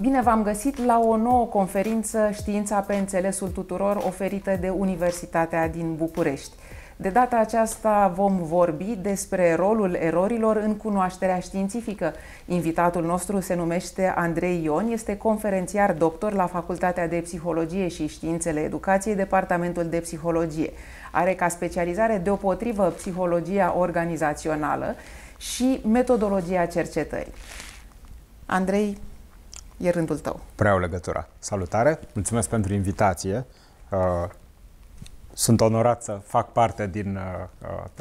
Bine v-am găsit la o nouă conferință Știința pe înțelesul tuturor oferită de Universitatea din București. De data aceasta vom vorbi despre rolul erorilor în cunoașterea științifică. Invitatul nostru se numește Andrei Ion, este conferențiar doctor la Facultatea de Psihologie și Științele Educației, Departamentul de Psihologie. Are ca specializare deopotrivă psihologia organizațională și metodologia cercetării. Andrei, e rândul tău. o legătura. Salutare, mulțumesc pentru invitație. Uh, sunt onorat să fac parte din uh,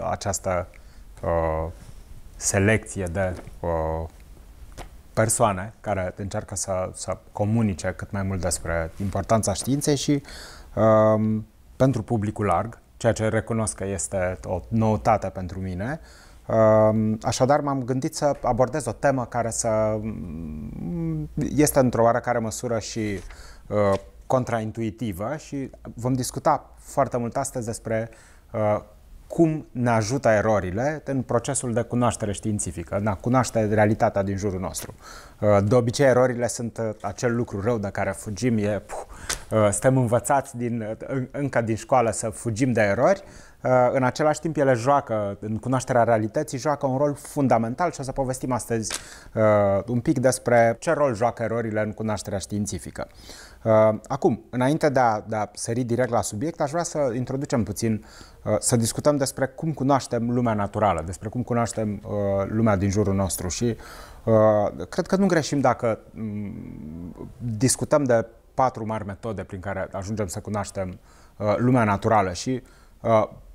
uh, această selecție de persoane care încearcă să, să comunice cât mai mult despre importanța științei și um, pentru publicul larg, ceea ce recunosc că este o noutate pentru mine. Uh, Așadar, m-am gândit să abordez o temă care să mm, este într-o oarecare măsură și uh, contraintuitivă și vom discuta foarte mult astăzi despre uh, cum ne ajută erorile în procesul de cunoaștere științifică, da, cunoaște realitatea din jurul nostru. Uh, de obicei, erorile sunt acel lucru rău de care fugim, e, puh, suntem învățați din, încă din școală să fugim de erori, în același timp, ele joacă, în cunoașterea realității, joacă un rol fundamental și o să povestim astăzi uh, un pic despre ce rol joacă erorile în cunoașterea științifică. Uh, acum, înainte de a, de a sări direct la subiect, aș vrea să introducem puțin, uh, să discutăm despre cum cunoaștem lumea naturală, despre cum cunoaștem lumea din jurul nostru și cred că nu greșim dacă mm, discutăm de patru mari metode prin care ajungem să cunoaștem lumea naturală și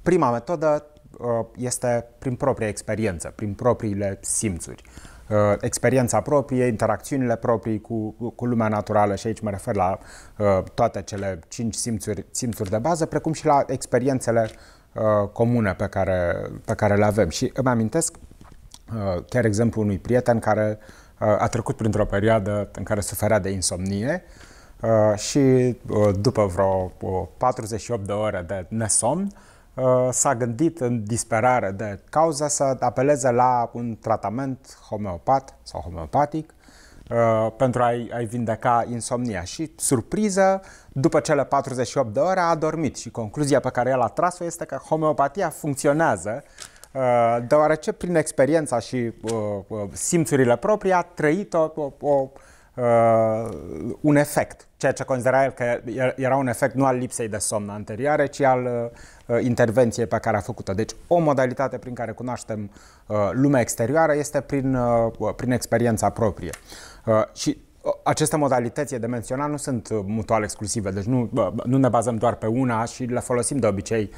Prima metodă uh, este prin propria experiență, prin propriile simțuri. Uh, experiența proprie, interacțiunile proprii cu, cu lumea naturală și aici mă refer la uh, toate cele cinci simțuri, simțuri de bază, precum și la experiențele comune pe care, pe care le avem. Și îmi amintesc chiar exemplu unui prieten care a trecut printr-o perioadă în care suferea de insomnie și după vreo 48 de ore de nesomn, Uh, s-a gândit în disperare de cauza să apeleze la un tratament homeopat sau homeopatic uh, pentru a-i, a vindeca insomnia și, surpriză, după cele 48 de ore a dormit. și concluzia pe care el a tras-o este că homeopatia funcționează uh, deoarece prin experiența și simțurile proprii a trăit o, o, o uh, un efect, ceea ce considera el că era un efect nu al lipsei de somn anterioare, ci al uh, intervenției pe care a făcut-o. Deci o modalitate prin care cunoaștem uh, lumea exterioară este prin, uh, uh prin experiența proprie. Uh, și uh, aceste modalități de menționat nu sunt uh, mutual exclusive, deci nu, nu ne bazăm doar pe una și le folosim de obicei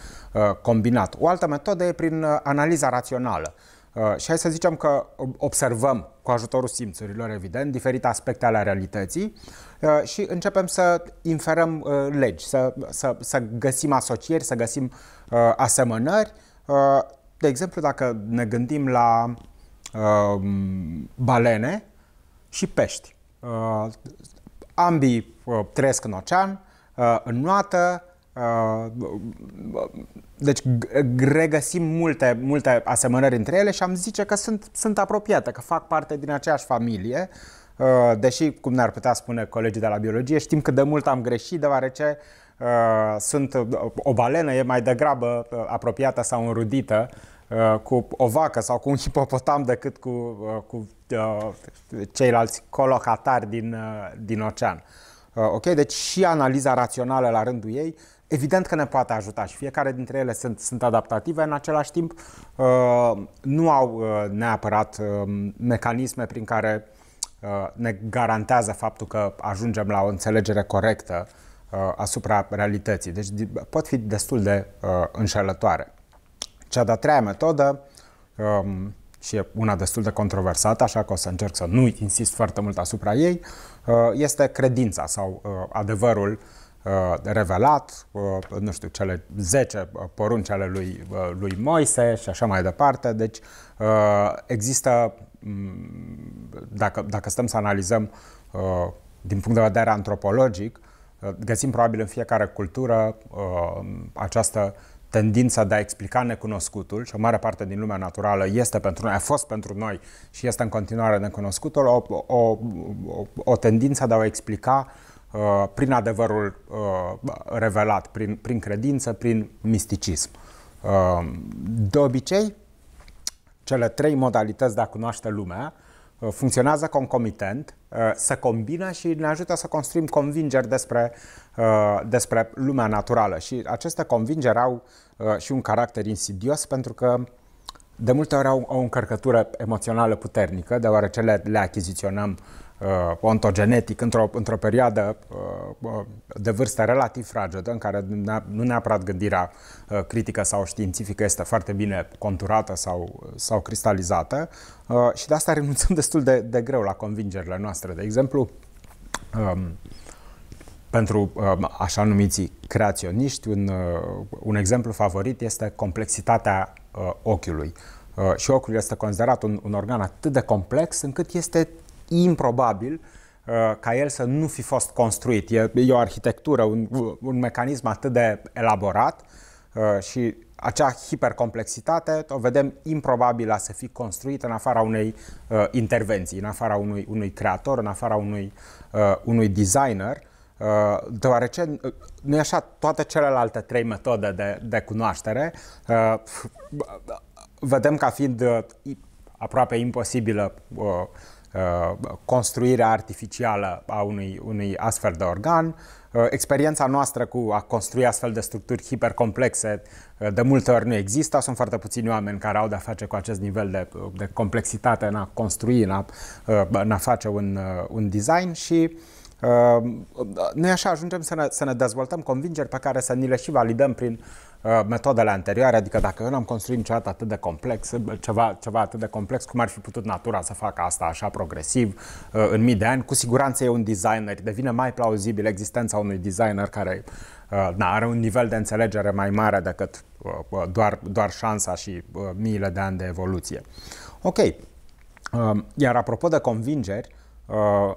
combinat. O altă metodă e prin analiza rațională. Uh, și hai să zicem că observăm, cu ajutorul simțurilor, evident, diferite aspecte ale realității uh, și începem să inferăm uh, legi, să, să, să găsim asocieri, să găsim asemănări. De exemplu, dacă ne gândim la um, balene și pești. Ambii trăiesc în ocean, în noată, Uh, deci regăsim multe, multe asemănări între ele și am zice că sunt, sunt apropiate, că fac parte din aceeași familie, uh, deși, cum ne-ar putea spune colegii de la biologie, știm că de mult am greșit, deoarece uh, sunt, o balenă e mai degrabă apropiată sau înrudită cu o vacă sau cu un hipopotam decât cu, cu ceilalți colocatari din, din ocean. Ok, deci și analiza rațională la rândul ei Evident că ne poate ajuta și fiecare dintre ele sunt, sunt adaptative, în același timp uh, nu au uh, neapărat uh, mecanisme prin care ne garantează faptul că ajungem la o înțelegere corectă asupra realității. Deci pot fi destul de înșelătoare. Cea de-a treia metodă, um, și e una destul de controversată, așa că o să încerc să nu insist foarte mult asupra ei, este credința sau adevărul Uh, revelat, uh, nu știu, cele 10 uh, porunci ale lui, lui Moise și așa mai departe. Deci există, mm, dacă, dacă stăm să analizăm din punct de vedere antropologic, găsim probabil în fiecare cultură această tendința de a explica necunoscutul și o mare parte din lumea naturală este pentru noi, a fost pentru noi și este în continuare necunoscutul, o, o, o, o tendință de a o explica uh, Uh, prin adevărul uh, revelat, prin, prin credință, prin misticism. Uh, de obicei, cele trei modalități de a cunoaște lumea funcționează concomitent, se combină și ne ajută să construim convingeri despre, despre lumea naturală. Și aceste convingeri au și un caracter insidios pentru că de multe ori au o încărcătură emoțională puternică, deoarece le, le achiziționăm uh, ontogenetic într-o, într-o perioadă uh, uh, de vârstă relativ fragedă, în care nu neapărat gândirea uh, critică sau științifică este foarte bine conturată sau, sau cristalizată uh, și de asta renunțăm destul de, de greu la convingerile noastre. De exemplu, um, pentru um, așa numiții creaționiști, un, uh, un exemplu favorit este complexitatea uh, ochiului. Și ochiul este considerat un, un organ atât de complex încât este improbabil uh, ca el să nu fi fost construit. E, e o arhitectură, un, un mecanism atât de elaborat uh, și acea hipercomplexitate o vedem improbabilă să fi construită în afara unei uh, intervenții, în afara unui, unui creator, în afara unui, uh, unui designer, uh, deoarece, uh, nu așa, toate celelalte trei metode de, de cunoaștere uh, vedem ca fiind uh, aproape imposibilă uh, Uh, construirea artificială a unui, unui astfel de organ. Uh, experiența noastră cu a construi astfel de structuri hipercomplexe uh, de multe ori nu există, sunt foarte puțini oameni care au de-a face cu acest nivel de, de complexitate în a construi, în a, în a face un, un design și noi așa ajungem să ne, să ne dezvoltăm convingeri pe care să ni le și validăm prin Uh, metodele anterioare, adică dacă eu n-am construit niciodată atât de complex, uh, ceva, ceva atât de complex, cum ar fi putut natura să facă asta așa progresiv uh, în mii de ani, cu siguranță e un designer, devine mai plauzibil existența unui designer care na, are un nivel de înțelegere mai mare decât doar, doar șansa și miile de ani de evoluție. Ok, um, iar apropo de convingeri,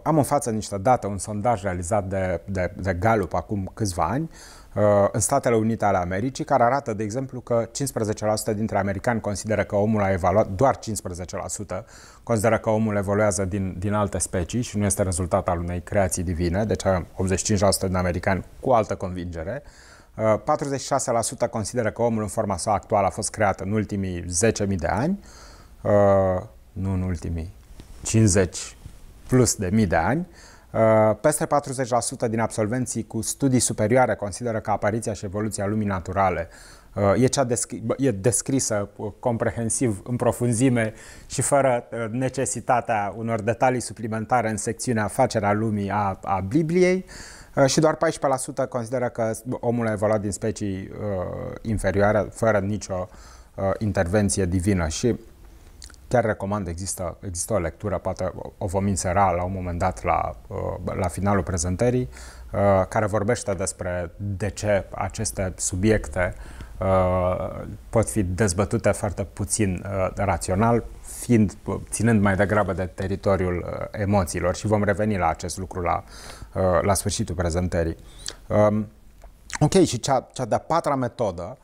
am în față niște date, un sondaj realizat de, de, de Gallup acum câțiva ani, uh, Uh, în Statele Unite ale Americii, care arată, de exemplu, că 15% dintre americani consideră că omul a evaluat, doar 15% consideră că omul evoluează din, din alte specii și nu este rezultat al unei creații divine, deci 85% din americani cu altă convingere. 46% uh, consideră că omul în forma sa actuală a fost creat în ultimii 10.000 de ani, uh, nu în ultimii 50 plus de mii de ani, Uh, peste 40% din absolvenții cu studii superioare consideră că apariția și evoluția lumii naturale uh, e cea descri- e descrisă uh, comprehensiv, în profunzime și fără necesitatea unor detalii suplimentare în secțiunea afacerea lumii a, a Bibliei și doar 14% consideră că omul a evoluat din specii uh, inferioare fără nicio uh, intervenție divină. Și chiar recomand, există, există o lectură, poate o vom insera la un moment dat la, uh, la finalul prezentării, uh, care vorbește despre de ce aceste subiecte uh, pot fi dezbătute foarte puțin rațional, fiind, ținând mai degrabă de teritoriul emoțiilor și vom reveni la acest lucru la, la sfârșitul prezentării. Um, ok, și cea, cea de-a patra metodă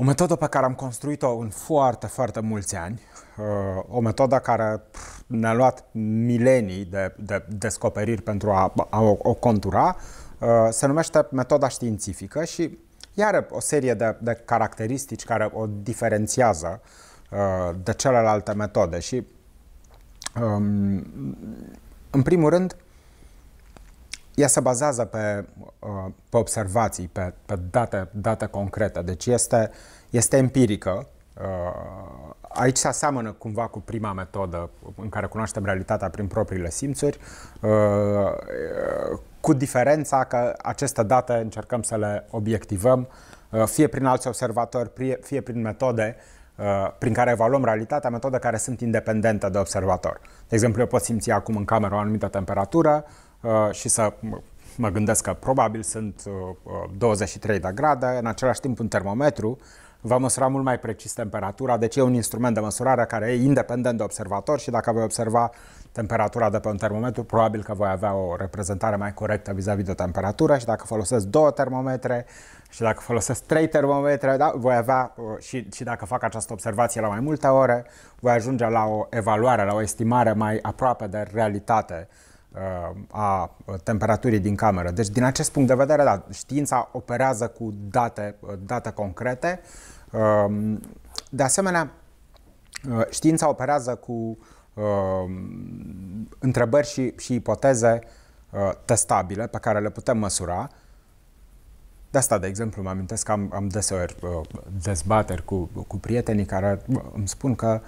o metodă pe care am construit-o în foarte, foarte mulți ani, uh, o metodă care ne-a luat milenii de, de descoperiri pentru a, a o, o contura, uh, se numește metoda științifică și are o serie de, de caracteristici care o diferențiază uh, de celelalte metode și um, în primul rând ea se bazează pe, uh, pe observații, pe, pe date, date concrete, deci este, este empirică. Uh, aici se aseamănă cumva cu prima metodă în care cunoaștem realitatea prin propriile simțuri, uh, cu diferența că aceste date încercăm să le obiectivăm, fie prin alți observatori, fie prin metode prin care evaluăm realitatea, metode care sunt independente de observator. De exemplu, eu pot simți acum în cameră o anumită temperatură, Uh, și să mă gândesc că probabil sunt 23 uh, uh, de grade, în același timp un termometru va măsura mult mai precis temperatura, deci e un instrument de măsurare care e independent de observator și dacă voi observa temperatura de pe un termometru, probabil că voi avea o reprezentare mai corectă vis-a-vis -vis de temperatură și dacă folosesc două termometre și dacă folosesc trei termometre, da, voi avea și, și dacă fac această observație la mai multe ore, voi ajunge la o evaluare, la o estimare mai aproape de realitate Uh, a uh, temperaturii din cameră. Deci, din acest punct de vedere, da, știința operează cu date, uh, date concrete. Um, de asemenea, știința operează cu um, întrebări și, și ipoteze testabile pe care le putem măsura. De asta, de exemplu, mă amintesc că am, am deseori dezbateri cu, cu prietenii care îmi spun că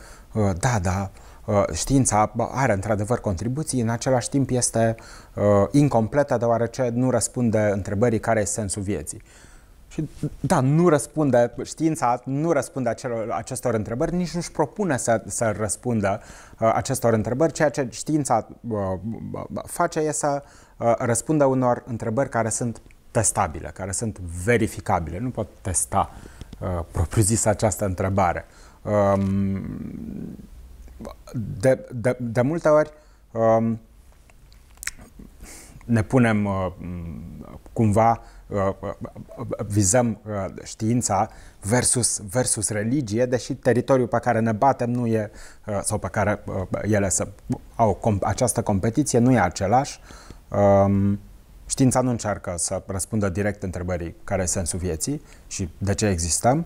da, da, Uh, știința are într-adevăr contribuții, în același timp este uh, incompletă deoarece nu răspunde întrebării care e sensul vieții. Și da, nu răspunde, știința nu răspunde acelor, acestor întrebări, nici nu-și propune să, să răspundă uh, acestor întrebări. Ceea ce știința uh, face e să uh, răspundă unor întrebări care sunt testabile, care sunt verificabile. Nu pot testa uh, propriu-zis această întrebare. Um, de, de, de multe ori um, ne punem uh, cumva, uh, uh, vizăm uh, știința versus, versus religie, deși teritoriul pe care ne batem nu e, uh, sau pe care uh, ele să au com- această competiție, nu e același. Um, știința nu încearcă să răspundă direct întrebării care e sensul vieții și de ce existăm. Uh,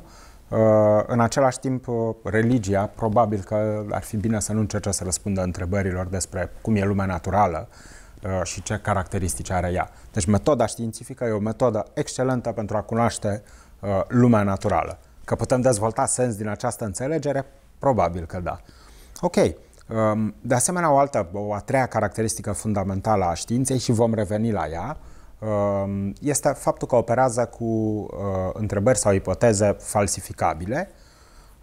Uh, în același timp, uh, religia, probabil că ar fi bine să nu încerce să răspundă întrebărilor despre cum e lumea naturală uh, și ce caracteristici are ea. Deci metoda științifică e o metodă excelentă pentru a cunoaște lumea naturală. Că putem dezvolta sens din această înțelegere? Probabil că da. Ok. Um, de asemenea, o altă, o a treia caracteristică fundamentală a științei și vom reveni la ea, Um, este faptul că operează cu uh, întrebări sau ipoteze falsificabile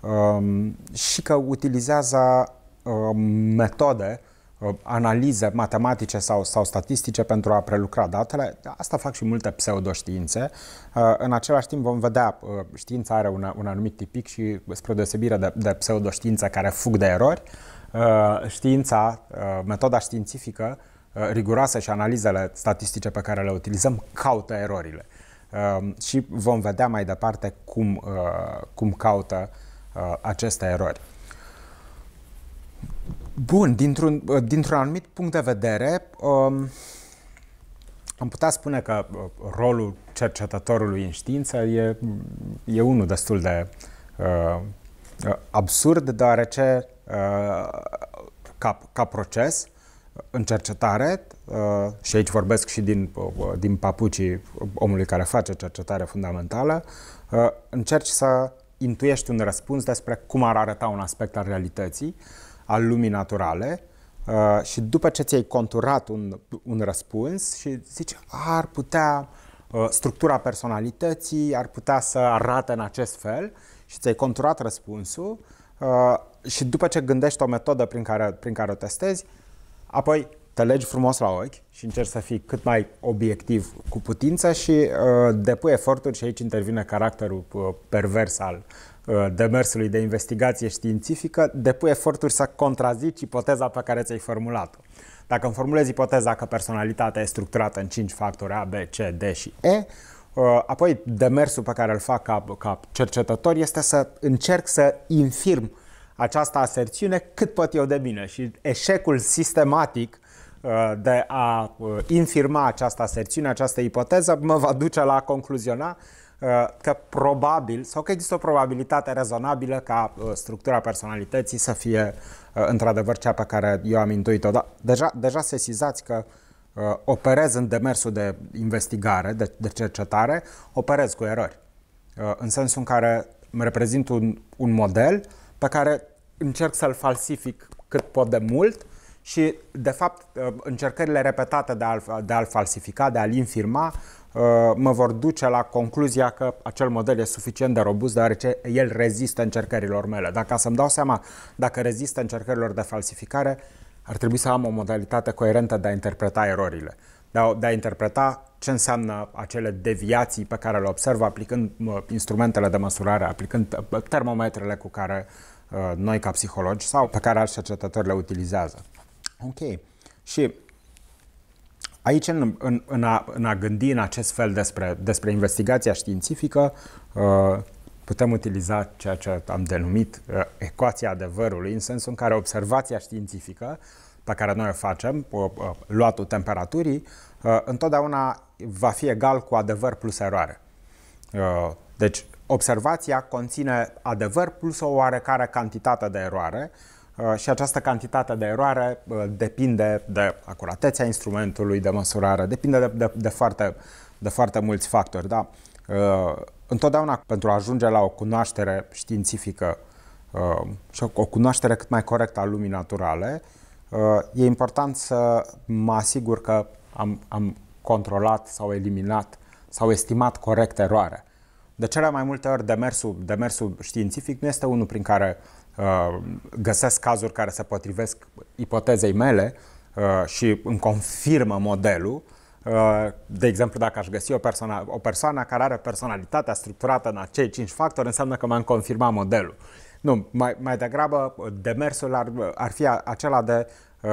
um, și că utilizează um, metode, uh, analize matematice sau, sau statistice pentru a prelucra datele. Asta fac și multe pseudoștiințe. Uh, în același timp vom vedea, știința are un, un anumit tipic și spre deosebire de, de pseudoștiințe care fug de erori, știința, metoda științifică Uh, riguroasă și analizele statistice pe care le utilizăm caută erorile. Um, și vom vedea mai departe cum, uh, cum caută uh, aceste erori. Bun, dintr-un, dintr-un anumit punct de vedere, um, am putea spune că rolul cercetătorului în știință e, e unul destul de absurd, deoarece ca, ca proces în cercetare, uh, și aici vorbesc și din, uh, din papucii omului care face cercetare fundamentală, uh, încerci să intuiești un răspuns despre cum ar arăta un aspect al realității, al lumii naturale, și după ce ți-ai conturat un, un răspuns și zici, ar putea structura personalității, ar putea să arate în acest fel și ți-ai conturat răspunsul și după ce gândești o metodă prin care, prin care o testezi, Apoi te legi frumos la ochi și încerci să fii cât mai obiectiv cu putință și uh, depui eforturi și aici intervine caracterul uh, pervers al uh, demersului de investigație științifică, depui eforturi să contrazici ipoteza pe care ți-ai formulat-o. Dacă îmi formulezi ipoteza că personalitatea e structurată în 5 factori A, B, C, D și E, uh, apoi demersul pe care îl fac ca, ca cercetător este să încerc să infirm această aserțiune cât pot eu de bine și eșecul sistematic uh, de a uh, infirma această aserțiune, această ipoteză, mă va duce la a concluziona uh, că probabil sau că există o probabilitate rezonabilă ca structura personalității să fie într-adevăr cea pe care eu am intuit-o. Dar deja, deja sesizați că operez în demersul de investigare, de, de cercetare, operez cu erori. În sensul în care îmi reprezint un, un model uh, pe care încerc să-l falsific cât pot de mult și, de fapt, uh, încercările repetate de a-l, de a falsifica, de a-l infirma, uh, mă vor duce la concluzia că acel model e suficient de robust, deoarece el rezistă încercărilor mele. Dacă să-mi dau seama dacă rezistă încercărilor de falsificare, ar trebui să am o modalitate coerentă de a interpreta erorile, de a, de a interpreta ce înseamnă acele deviații pe care le observ aplicând uh, instrumentele de măsurare, aplicând termometrele cu care uh, Uh, noi ca psihologi sau pe care alți cercetători le utilizează. Ok. Și aici, în, în, în, a, în a gândi în acest fel despre, despre investigația științifică, uh, putem utiliza ceea ce am denumit uh, ecuația adevărului, în sensul în care observația științifică pe care noi o facem, luatul temperaturii, întotdeauna va fi egal cu adevăr plus eroare. Deci, observația conține adevăr plus o oarecare cantitate de eroare uh, și această cantitate de eroare uh, depinde de acuratețea instrumentului de măsurare, depinde de, de, de, foarte, de foarte mulți factori. Da? Uh, întotdeauna pentru a ajunge la o cunoaștere științifică și o cunoaștere cât mai corectă a lumii naturale, e important să mă asigur că am, am controlat sau eliminat sau estimat corect eroarea. De cele mai multe ori, demersul, demersul științific nu este unul prin care uh, găsesc cazuri care se potrivesc ipotezei mele uh, și îmi confirmă modelul. Uh, de exemplu, dacă aș găsi o, persoană, o persoană care are personalitatea structurată în acei cinci factori, înseamnă că mi-am confirmat modelul. Nu, mai, mai degrabă demersul ar, ar fi acela de uh,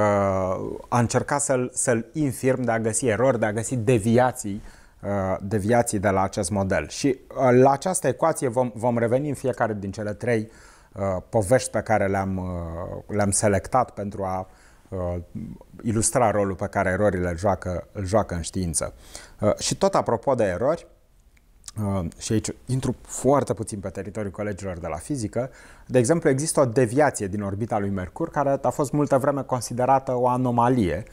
a încerca să-l, să-l infirm, de a găsi erori, de a găsi deviații uh, Uh, deviații de la acest model. Și uh, la această ecuație vom, vom reveni în fiecare din cele trei uh, povești pe care le-am, le-am selectat pentru a ilustra rolul pe care erorile îl joacă, îl joacă în știință. Și tot apropo de erori, și aici intru foarte puțin pe teritoriul colegilor de la fizică, de exemplu există o deviație din orbita lui Mercur care a fost multă vreme considerată o anomalie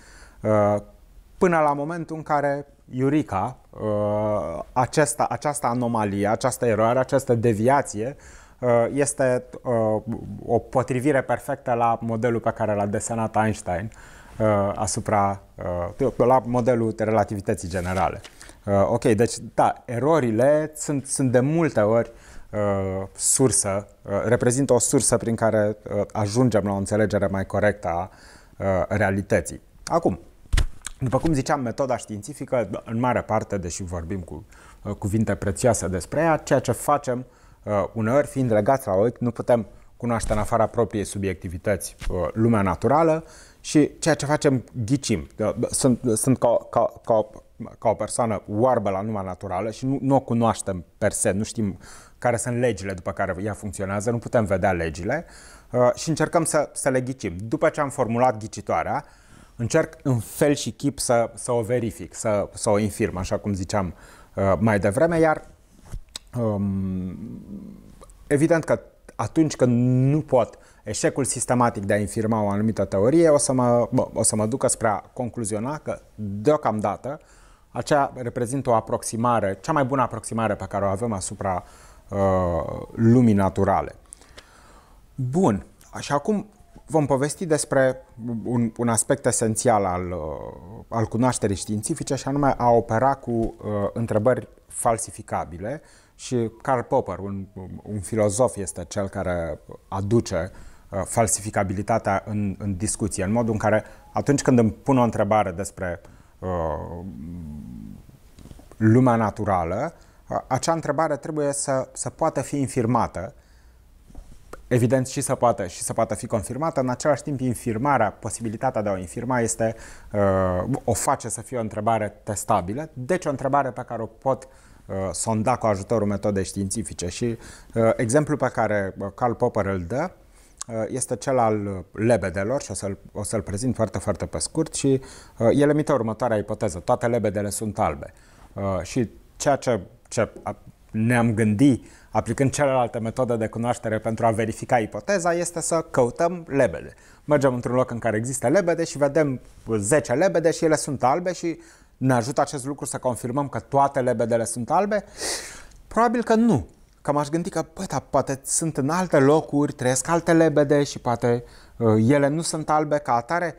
până la momentul în care Iurica, uh, aceasta, această anomalie, această eroare, această deviație uh, este uh, o potrivire perfectă la modelul pe care l-a desenat Einstein uh, asupra, la modelul de relativității generale. Ok, deci da, erorile sunt, sunt de multe ori sursă, reprezintă o sursă prin care ajungem la o înțelegere mai corectă a realității. Acum, după cum ziceam, metoda științifică, în mare parte, deși vorbim cu uh, cuvinte prețioase despre ea, ceea ce facem uh, uneori, fiind legați la ochi, nu putem cunoaște în afara propriei subiectivități uh, lumea naturală și ceea ce facem ghicim. Sunt, sunt ca, ca, ca, ca o persoană oarbă la lumea naturală și nu, nu o cunoaștem per se, nu știm care sunt legile după care ea funcționează, nu putem vedea legile și încercăm să, să le ghicim. După ce am formulat ghicitoarea, încerc în fel și chip să, să o verific, să, să o infirm, așa cum ziceam uh, mai devreme, iar um, evident că atunci când nu pot eșecul sistematic de a infirma o anumită teorie, o să mă, bă, o să mă ducă spre a concluziona că deocamdată aceea reprezintă o aproximare, cea mai bună aproximare pe care o avem asupra uh, lumii naturale. Bun, și acum Vom povesti despre un, un aspect esențial al, uh, al cunoașterii științifice și anume a opera cu uh, întrebări falsificabile și Karl Popper, un, un filozof, este cel care aduce uh, falsificabilitatea în, în discuție, în modul în care atunci când îmi pun o întrebare despre uh, lumea naturală, uh, acea întrebare trebuie să, să poată fi infirmată uh, evident și să poată și să poată fi confirmată. În același timp, infirmarea, posibilitatea de a o infirma este, uh, o face să fie o întrebare testabilă, deci o întrebare pe care o pot uh, sonda cu ajutorul metodei științifice. Și uh, exemplul pe care Karl Popper îl dă este cel al lebedelor și o să-l, o să-l prezint foarte, foarte pe scurt și el emite următoarea ipoteză. Toate lebedele sunt albe și ceea ce, ce ne-am gândit aplicând celelalte metode de cunoaștere pentru a verifica ipoteza, este să căutăm lebede. Mergem într-un loc în care există lebede și vedem 10 lebede și ele sunt albe și ne ajută acest lucru să confirmăm că toate lebedele sunt albe? Probabil că nu. Că m-aș gândi că, bă, da, poate sunt în alte locuri, trăiesc alte lebede și poate uh, ele nu sunt albe ca atare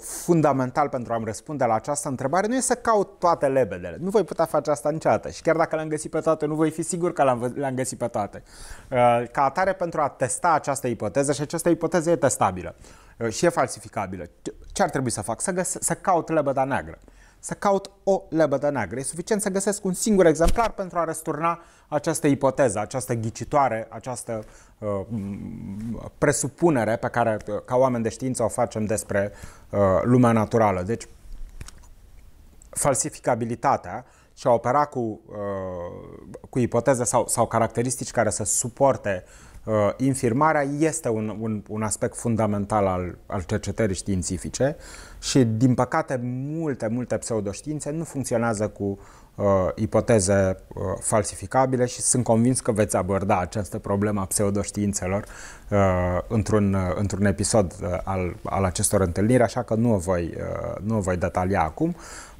fundamental pentru a-mi răspunde la această întrebare nu e să caut toate lebedele. Nu voi putea face asta niciodată și chiar dacă le-am găsit pe toate, nu voi fi sigur că le-am, le-am găsit pe toate. Uh, ca atare pentru a testa această ipoteză și această ipoteză e testabilă uh, și e falsificabilă. Ce ar trebui să fac? Să, găs- să caut lebeda neagră să caut o lebădă neagră. E suficient să găsesc un singur exemplar pentru a răsturna această ipoteză, această ghicitoare, această uh, mm, presupunere pe care uh, ca oameni de știință o facem despre uh, lumea naturală. Deci falsificabilitatea și a opera cu, uh, cu ipoteze sau, sau caracteristici care să suporte uh, uh, infirmarea este un, un, un aspect fundamental al, al cercetării științifice și, din păcate, multe, multe pseudoștiințe nu funcționează cu uh, ipoteze uh, falsificabile și sunt convins că veți aborda această problemă a pseudoștiințelor uh, într-un, uh, într-un episod uh, al, al acestor întâlniri, așa că nu o voi, uh, nu o voi detalia acum.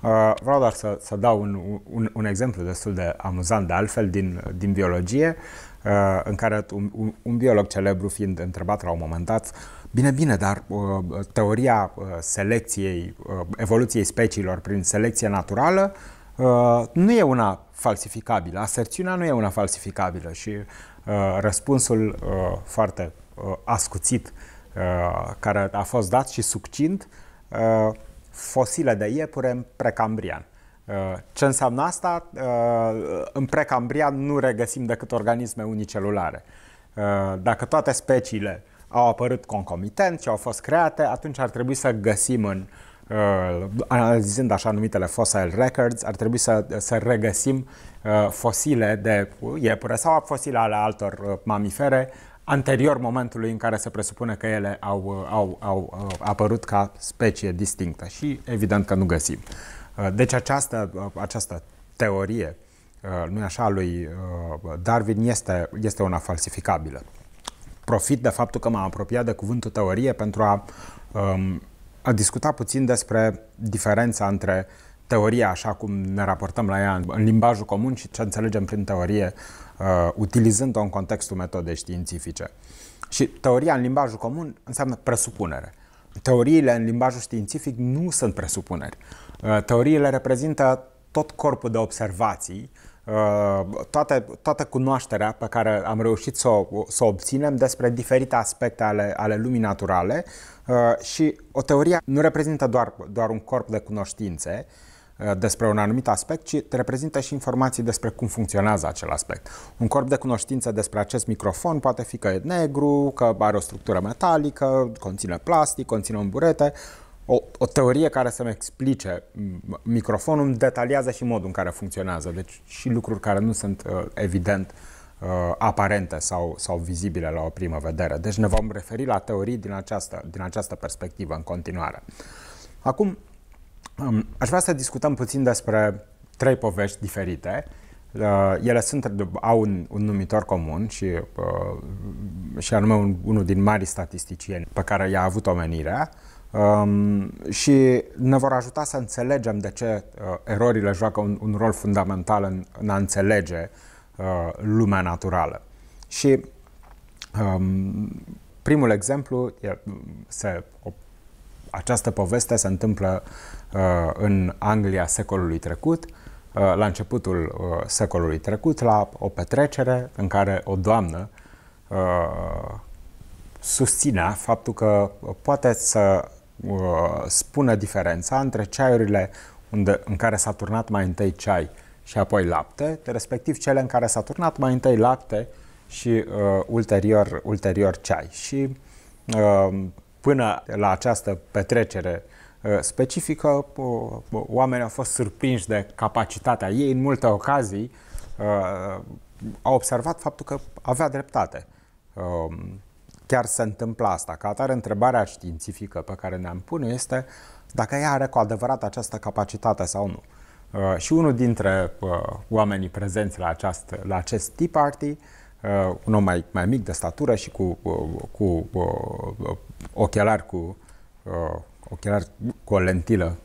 Uh, vreau doar să, să dau un, un, un exemplu destul de amuzant de altfel din, din biologie, uh, în care un, un, un biolog celebru fiind întrebat la un moment dat Bine, bine, dar uh, teoria uh, selecției, uh, evoluției speciilor prin selecție naturală uh, Uh, nu e una falsificabilă. Aserțiunea nu e una falsificabilă și uh, răspunsul uh, foarte uh, ascuțit uh, care a fost dat și succint uh, fosile de iepure în precambrian. Uh, ce înseamnă asta? Uh, în precambrian nu regăsim decât organisme unicelulare. dacă toate speciile au apărut concomitent și au fost create, atunci ar trebui să găsim în uh, analizând uh, așa numitele fossil records, ar trebui să, să regăsim uh, fosile de iepure sau fosile ale altor uh, mamifere anterior momentului în care se presupune că ele au, au, au apărut ca specie distinctă și evident că nu găsim. Deci această, această teorie, nu așa, lui Darwin este, este una falsificabilă. Profit de faptul că m-am apropiat de cuvântul teorie pentru a um, a discutat puțin despre diferența între teoria așa cum ne raportăm la ea în limbajul comun și ce înțelegem prin teorie, uh, utilizând-o în contextul metodei științifice. Și teoria în limbajul comun înseamnă presupunere. Teoriile în limbajul științific nu sunt presupuneri. Uh, teoriile reprezintă tot corpul de observații uh, Uh, toată, toată cunoașterea pe care am reușit să o, să o obținem despre diferite aspecte ale, ale lumii naturale uh, și o teorie nu reprezintă doar, doar un corp de cunoștințe, uh, despre un anumit aspect, ci te reprezintă și informații despre cum funcționează acel aspect. Un corp de cunoștință despre acest microfon poate fi că e negru, că are o structură metalică, conține plastic, conține un burete, o, o teorie care să-mi explice microfonul detaliază și modul în care funcționează, deci și lucruri care nu sunt uh, evident uh, aparente sau, sau vizibile la o primă vedere. Deci ne vom referi la teorii din această, din această perspectivă în continuare. Acum, um, aș vrea să discutăm puțin despre trei povești diferite. Uh, ele sunt, au un, un numitor comun și, uh, și anume un, unul din mari statisticieni pe care i-a avut omenirea, Um, și ne vor ajuta să înțelegem de ce uh, erorile joacă un, un rol fundamental în, în a înțelege uh, lumea naturală. Și um, primul exemplu, e, se, o, această poveste se întâmplă uh, în Anglia secolului trecut, uh, la începutul uh, secolului trecut, la o petrecere în care o doamnă uh, susținea faptul că poate să uh, spună diferența între ceaiurile unde, în care s-a turnat mai întâi ceai și apoi lapte, de respectiv cele în care s-a turnat mai întâi lapte și uh, ulterior, ulterior ceai. Și uh, până la această petrecere uh, specifică, uh, oamenii au fost surprinși de capacitatea ei în multe ocazii, uh, au observat faptul că avea dreptate. Uh, chiar se întâmplă asta. Ca atare, întrebarea științifică pe care ne-am pune este dacă ea are cu adevărat această capacitate sau nu. Uh, și unul dintre uh, oamenii prezenți la, această, la acest Tea Party, uh, un om mai, mai mic de statură și cu, uh, cu uh, ochelari cu uh, ochelari cu o lentilă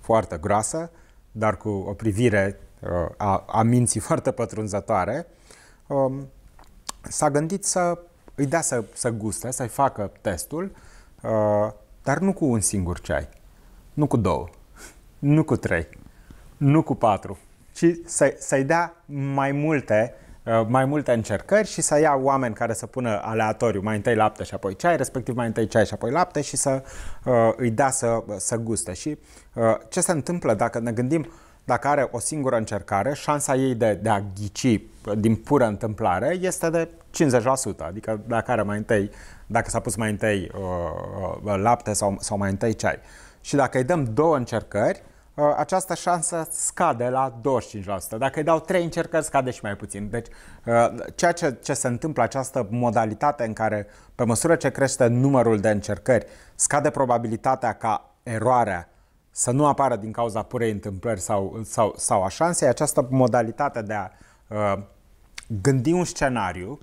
foarte groasă, dar cu o privire a, a minții foarte pătrunzătoare, um, s-a gândit să îi da să, să guste, să-i facă testul, uh, dar nu cu un singur ceai, nu cu două, nu cu trei, nu cu patru, ci să, să-i dea mai multe uh, mai multe încercări și să ia oameni care să pună aleatoriu mai întâi lapte și apoi ceai, respectiv mai întâi ceai și apoi lapte și să uh, îi dea să, să guste. Și uh, ce se întâmplă dacă ne gândim dacă are o singură încercare, șansa ei de, de a ghici uh, din pură întâmplare este de 50%, adică dacă are mai întâi, dacă s-a pus mai întâi uh, uh, lapte sau, sau mai întâi ceai. Și dacă îi dăm două încercări, uh, această șansă scade la 25%. Dacă îi dau trei încercări, scade și mai puțin. Deci, uh, ceea ce, ce se întâmplă, această modalitate în care, pe măsură ce crește numărul de încercări, scade probabilitatea ca eroarea să nu apară din cauza purei întâmplări sau, sau, sau a șansei, această modalitate de a uh, gândi un scenariu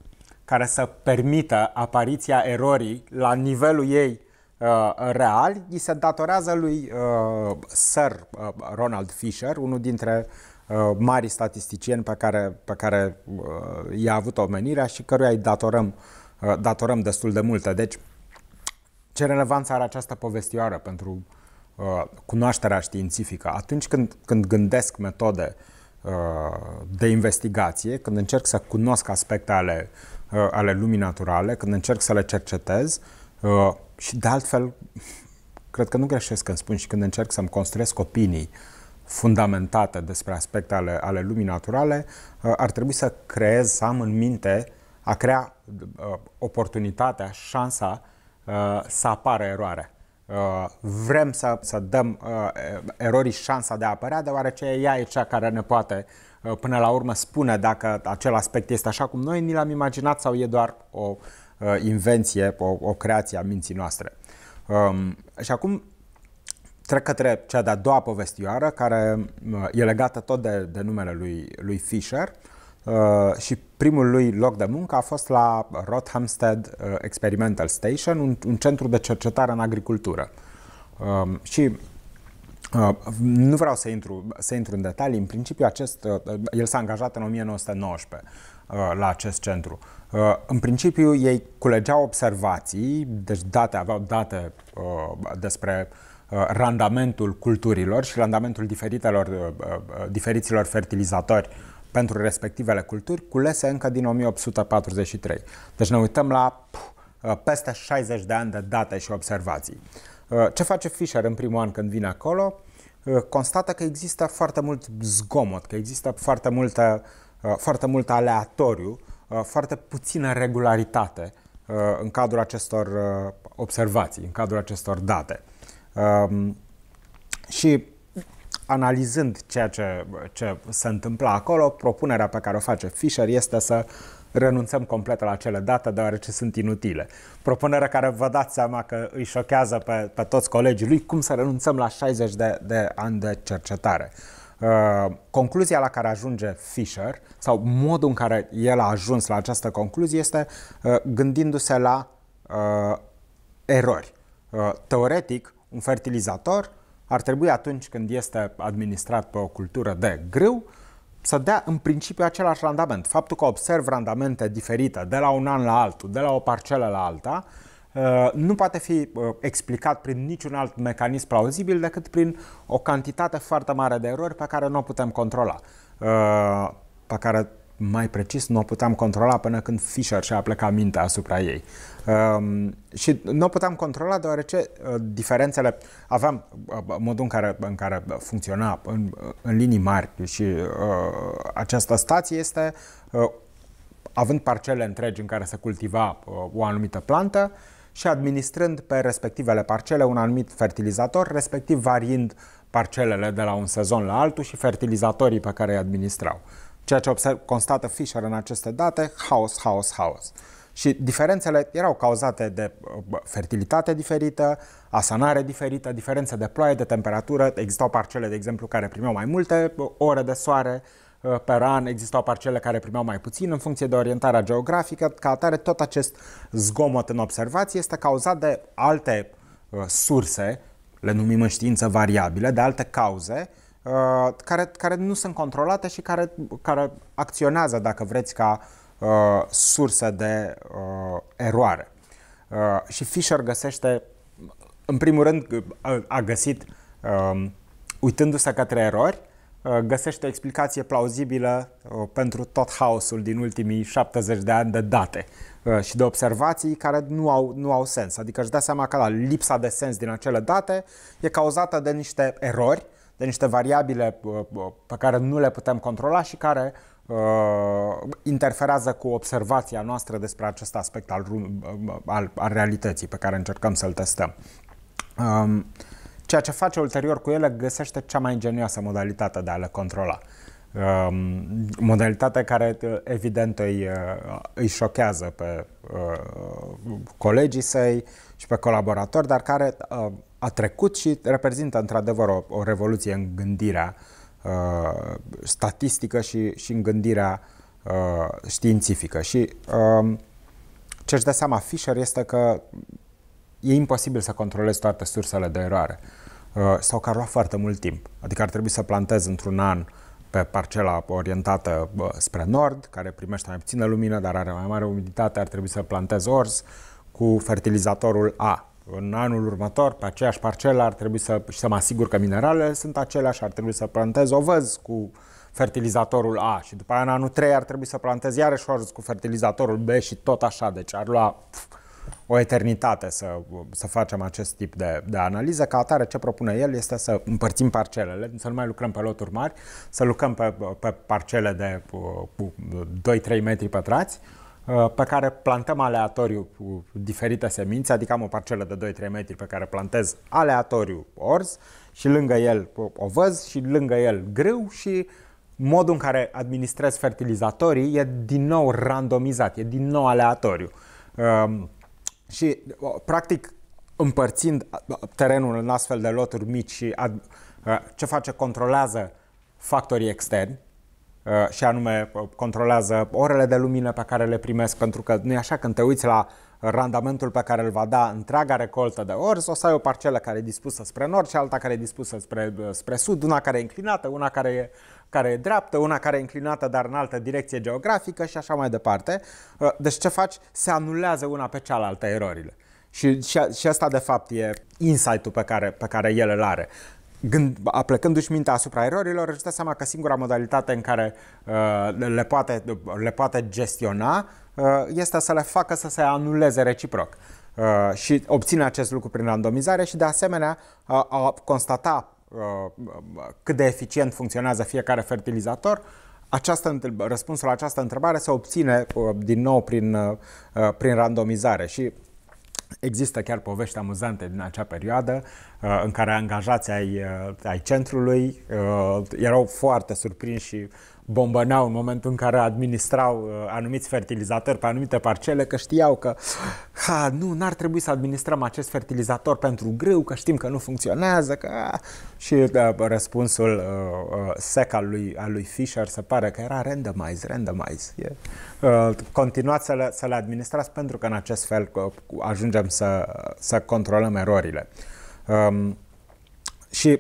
care să permită apariția erorii la nivelul ei uh, real, îi se datorează lui uh, Sir uh, Ronald Fisher, unul dintre uh, marii statisticieni pe care, pe care uh, i-a avut omenirea și căruia îi datorăm, uh, datorăm destul de multe. Deci, ce relevanță are această povestioară pentru uh, cunoașterea științifică? Atunci când, când gândesc metode uh, de investigație, când încerc să cunosc aspecte ale Uh, ale lumii naturale, când încerc să le cercetez uh, și de altfel, cred că nu greșesc când spun și când încerc să-mi construiesc opinii fundamentate despre aspecte ale, ale lumii naturale, uh, ar trebui să creez, să am în minte, a crea oportunitatea, șansa să apară eroare. Vrem să, să dăm erorii șansa de a apărea, deoarece ea e cea care ne poate uh, Uh, până la urmă spune dacă acel aspect este așa cum noi ni l-am imaginat sau e doar o uh, invenție, o, o creație a minții noastre. Um, și acum trec către cea de-a doua povestioară, care uh, e legată tot de, de numele lui, lui Fisher uh, și primul lui loc de muncă a fost la Rothamsted Experimental Station, un, un centru de cercetare în agricultură. Um, și Uh, nu vreau să intru, să intru în detalii. În principiu, acest, uh, el s-a angajat în 1919 uh, la acest centru. În principiu, ei culegeau observații, deci date, aveau date despre randamentul culturilor și randamentul diferitelor, diferiților fertilizatori pentru respectivele culturi, culese încă din 1843. Deci ne uităm la peste 60 de ani de date și observații. Uh, ce face Fisher în primul an când vine acolo? Uh, constată că există foarte mult zgomot, că există foarte mult, uh, foarte mult aleatoriu, foarte puțină regularitate în cadrul acestor observații, în cadrul acestor date. Um, și analizând ceea ce, ce se întâmplă acolo, propunerea pe care o face Fisher este să uh, renunțăm complet la acele date deoarece sunt inutile. Propunerea care vă dați seama că îi șochează pe, pe toți colegii lui, cum să renunțăm la 60 de, de ani de cercetare. Uh, concluzia la care ajunge Fisher sau modul în care el a ajuns la această concluzie este uh, gândindu-se la uh, erori. Uh, teoretic, un fertilizator ar trebui atunci când este administrat pe o cultură de grâu uh, să dea în principiu același randament. Faptul că observ randamente diferite de la un an la altul, de la o parcelă la alta, uh, nu poate fi uh, explicat prin niciun alt mecanism plauzibil decât prin o cantitate foarte mare de erori pe care nu o putem controla, uh, pe care mai precis, nu o puteam controla până când Fisher și-a plecat mintea asupra ei. Um, și nu o puteam controla deoarece uh, diferențele, aveam uh, uh modul în care, în care funcționa în, uh, în linii mari și uh, această stație este, uh, având parcele întregi în care se cultiva uh, o anumită plantă și administrând pe respectivele parcele un anumit fertilizator, respectiv variind parcelele de la un sezon la altul și fertilizatorii pe care îi administrau. Uh, Ceea ce observ, constată Fisher în aceste date, haos, haos, haos. Și diferențele erau cauzate de fertilitate diferită, asanare diferită, diferențe de ploaie, de temperatură. Existau parcele, de exemplu, care primeau mai multe ore de soare pe an, existau parcele care primeau mai puțin în funcție de orientarea geografică. Ca atare, tot acest zgomot în observație este cauzat de alte surse, le numim în știință variabile, de alte cauze, Uh, care, care nu sunt controlate și care, care acționează, dacă vreți, ca uh, sursă de uh, eroare. Uh, și Fisher găsește, în primul rând, a, a găsit, uh, uitându-se către erori, uh, găsește o explicație plauzibilă uh, pentru tot haosul din ultimii 70 de ani de date uh, și de observații care nu au, nu au sens. Adică își dea seama că la da, lipsa de sens din acele date e cauzată de niște erori uh, de niște variabile uh, uh, pe care nu le putem controla și care uh, interferează cu observația noastră despre acest aspect al, uh, al, al realității pe care încercăm să-l testăm. Um, ceea ce face ulterior cu ele găsește cea mai ingenioasă modalitate de a le controla. Um, modalitate care evident îi, îi șochează pe uh, colegii săi și pe colaboratori, dar care uh, a trecut și reprezintă într-adevăr o, o revoluție în gândirea uh, statistică și, și în gândirea uh, științifică. Și uh, um, ce-și dă seama Fisher este că e imposibil să controlezi toate sursele de eroare uh, sau că ar lua foarte mult timp. Adică ar trebui să plantezi într-un an pe parcela orientată spre nord, care primește mai puțină lumină, dar are mai mare umiditate, ar trebui să plantezi orz cu fertilizatorul A, în anul următor pe aceeași parcelă ar trebui să, și să mă asigur că mineralele sunt aceleași, ar trebui să plantez ovăz cu fertilizatorul A și după aia în anul 3 ar trebui să plantez iarăși orz cu fertilizatorul B și tot așa, deci ar lua pf, o eternitate să, să facem acest tip de, de analiză. Ca atare, ce propune el este să împărțim parcelele, să nu mai lucrăm pe loturi mari, să lucrăm pe, pe parcele de 2-3 uh, metri pătrați, Uh, pe care plantăm aleatoriu cu diferite semințe, adică am o parcelă de 2-3 metri pe care plantez aleatoriu orz și lângă el ovăz și lângă el grâu și modul în care administrez fertilizatorii e din nou randomizat, e din nou aleatoriu. Um, și practic împărțind uh, terenul în astfel de loturi mici, uh, ce face controlează factorii externi, Uh, și anume uh, controlează orele de lumină pe care le primesc, pentru că nu e așa când te uiți la randamentul pe care îl va da întreaga recoltă de ori, o să ai o parcelă care e dispusă spre nord și alta care e dispusă spre, uh, spre sud, una care e înclinată, una care e, care e dreaptă, una care e înclinată dar în altă direcție geografică și așa mai departe. Deci ce faci? Se anulează una pe cealaltă erorile. Și, și, și asta de fapt e insight-ul pe care, pe care el îl are gând, plecându-și mintea asupra erorilor, își dă seama că singura modalitate în care uh, le, poate, le poate gestiona uh, este să le facă să se anuleze reciproc. Uh, și obține acest lucru prin randomizare și de asemenea uh, a constata uh, cât de eficient funcționează fiecare fertilizator această, răspunsul la această întrebare se obține uh, din nou prin, uh, uh, prin randomizare și Există chiar povești amuzante din acea perioadă uh, în care angajații ai, uh, ai centrului uh, erau foarte surprinși și bombăneau în momentul în care administrau uh, anumiți fertilizatori pe anumite parcele, că știau că ha, nu, n-ar trebui să administrăm acest fertilizator pentru grâu, că știm că nu funcționează, că... Și uh, răspunsul uh, uh, sec al lui, al lui Fisher se pare că era randomize, randomize. Yeah. Uh, continuați să le, să le administrați pentru că în acest fel uh, ajungem să, să controlăm erorile. Um, și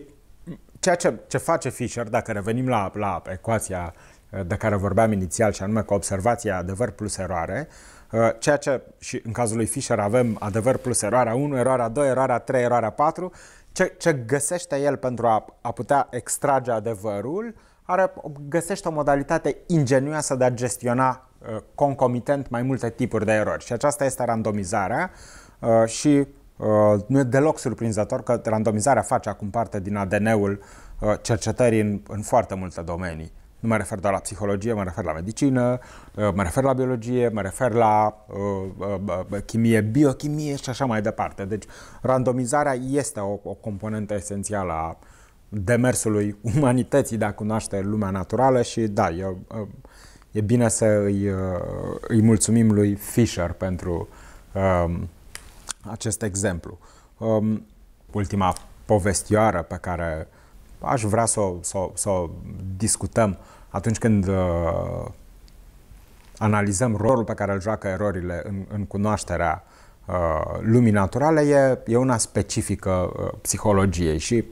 ceea ce, ce face Fisher, dacă revenim la, la ecuația eh, de care vorbeam inițial, și anume că observația adevăr plus eroare, eh, ceea ce și în cazul lui Fisher avem adevăr plus eroarea 1, eroarea 2, eroarea 3, eroarea 4, ce, ce găsește el pentru a, a putea extrage adevărul, are, găsește o modalitate ingenioasă de a gestiona eh, concomitent mai multe tipuri de erori și aceasta este randomizarea și Uh, nu e deloc surprinzător că randomizarea face acum parte din ADN-ul uh, cercetării în, în foarte multe domenii. Nu mă refer doar la psihologie, mă refer la medicină, uh, mă refer la biologie, mă refer la chimie, biochimie și așa mai departe. Deci randomizarea este o, o componentă esențială a demersului umanității de a cunoaște lumea naturală și da, e, e bine să îi, îi mulțumim lui Fisher pentru um, acest exemplu. Um, ultima povestioară pe care aș vrea să o să, să discutăm atunci când uh, analizăm rolul pe care îl joacă erorile în, în cunoașterea uh, lumii naturale, e, e una specifică uh, psihologiei și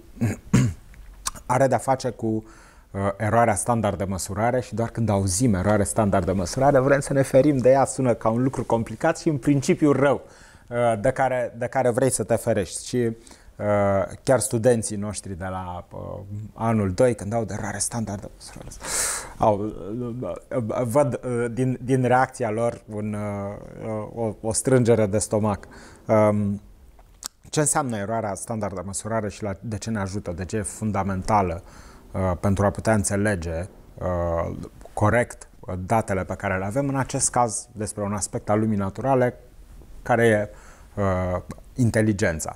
are de-a face cu uh, eroarea standard de măsurare și doar când auzim eroare standard de măsurare vrem să ne ferim de ea, sună ca un lucru complicat și în principiu rău. Uh, Uh, de care, de care vrei să te ferești. Și uh, chiar studenții noștri de la uh, anul 2, când au de rare au, văd din, din reacția lor un, o, o strângere de stomac. Um, ce înseamnă eroarea standard de măsurare și la, de ce ne ajută, de ce e fundamentală pentru a putea înțelege corect datele pe care le avem, în acest caz despre un aspect al lumii naturale care e uh, inteligența.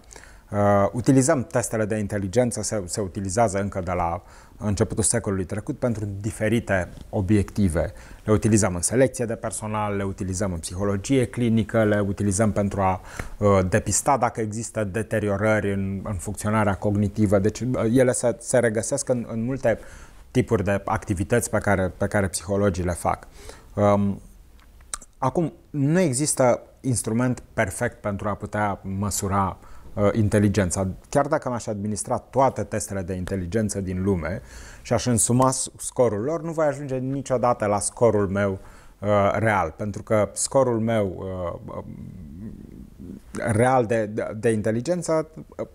Uh, utilizăm testele de inteligență, se, se utilizează încă de la începutul secolului trecut pentru diferite obiective. Le utilizăm în selecție de personal, le utilizăm în psihologie clinică, le utilizăm pentru a uh, depista dacă există deteriorări în, în funcționarea cognitivă. Deci uh, ele se, se regăsesc în, în multe tipuri de activități pe care, pe care psihologii le fac. Um, acum, nu există instrument perfect pentru a putea măsura uh, inteligența. Chiar dacă am aș administra toate testele de inteligență din lume și aș însuma scorul lor, nu voi ajunge niciodată la scorul meu uh, real, pentru că scorul meu uh, uh, real de, de, de inteligență uh,